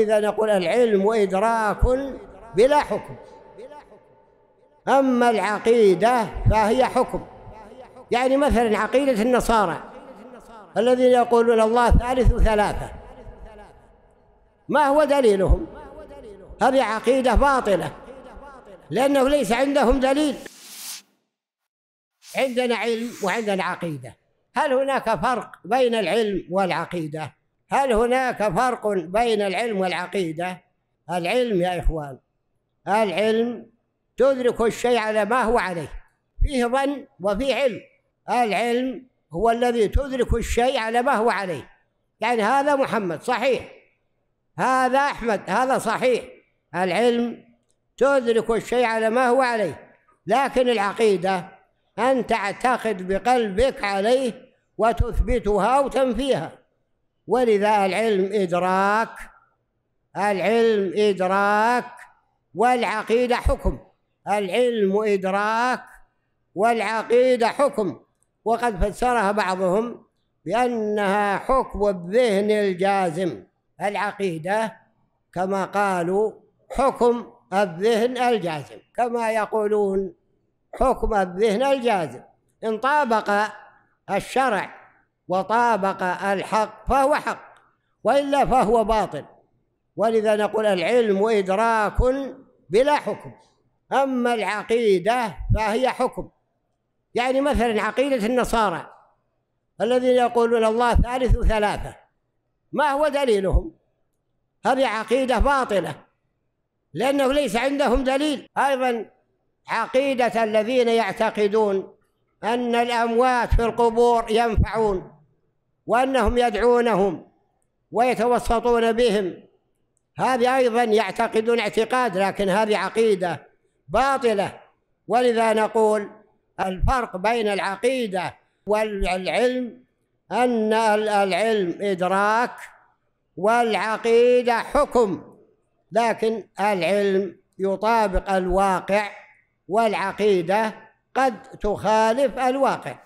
إذا نقول العلم وإدراك بلا حكم أما العقيدة فهي حكم يعني مثلا عقيدة النصارى الذين يقولون الله ثالث ثلاثة ما هو دليلهم هذه عقيدة باطلة لأنه ليس عندهم دليل عندنا علم وعندنا عقيدة هل هناك فرق بين العلم والعقيدة؟ هل هناك فرق بين العلم والعقيدة؟ العلم يا إخوان العلم تدرك الشيء على ما هو عليه فيه ظن وفيه علم العلم هو الذي تدرك الشيء على ما هو عليه يعني هذا محمد صحيح هذا أحمد هذا صحيح العلم تدرك الشيء على ما هو عليه لكن العقيدة أن تعتقد بقلبك عليه وتثبتها وتنفيها ولذا العلم إدراك العلم إدراك والعقيدة حكم العلم إدراك والعقيدة حكم وقد فسرها بعضهم بأنها حكم الذهن الجازم العقيدة كما قالوا حكم الذهن الجازم كما يقولون حكم الذهن الجازم إن طابق الشرع وطابق الحق فهو حق والا فهو باطل ولذا نقول العلم ادراك بلا حكم اما العقيده فهي حكم يعني مثلا عقيده النصارى الذين يقولون الله ثالث ثلاثه ما هو دليلهم هذه عقيده باطله لانه ليس عندهم دليل ايضا عقيده الذين يعتقدون أن الأموات في القبور ينفعون وأنهم يدعونهم ويتوسطون بهم هذه أيضا يعتقدون اعتقاد لكن هذه عقيدة باطلة ولذا نقول الفرق بين العقيدة والعلم أن العلم إدراك والعقيدة حكم لكن العلم يطابق الواقع والعقيده قد تخالف الواقع